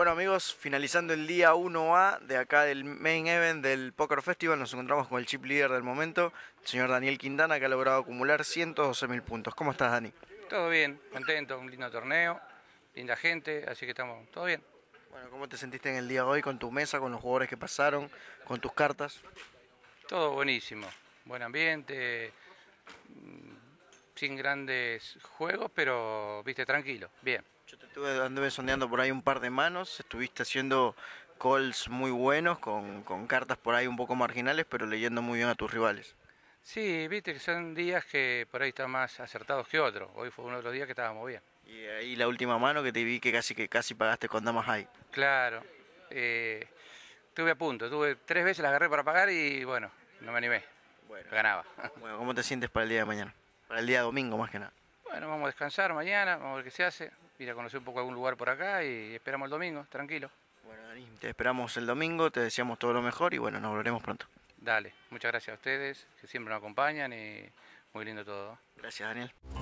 Bueno amigos, finalizando el día 1A de acá del main event del Poker Festival, nos encontramos con el chip líder del momento, el señor Daniel Quintana, que ha logrado acumular 112.000 puntos. ¿Cómo estás, Dani? Todo bien, contento, un lindo torneo, linda gente, así que estamos todo bien. Bueno, ¿cómo te sentiste en el día de hoy con tu mesa, con los jugadores que pasaron, con tus cartas? Todo buenísimo, buen ambiente, mm, sin grandes juegos, pero, viste, tranquilo, bien. Yo te estuve, anduve sondeando por ahí un par de manos, estuviste haciendo calls muy buenos, con, cartas por ahí un poco marginales, pero leyendo muy bien a tus rivales. Sí, viste que son días que por ahí están más acertados que otros. Hoy fue uno de los días que estábamos bien. Y ahí la última mano que te vi que casi que casi pagaste con damas high. Claro. Eh, estuve a punto, tuve tres veces la agarré para pagar y bueno, no me animé. Ganaba. Bueno, ¿cómo te sientes para el día de mañana? Para el día domingo más que nada nos vamos a descansar mañana, vamos a ver qué se hace, ir a conocer un poco algún lugar por acá y esperamos el domingo, tranquilo. Bueno, Dani, te esperamos el domingo, te deseamos todo lo mejor y bueno, nos volveremos pronto. Dale, muchas gracias a ustedes que siempre nos acompañan y muy lindo todo. Gracias, Daniel.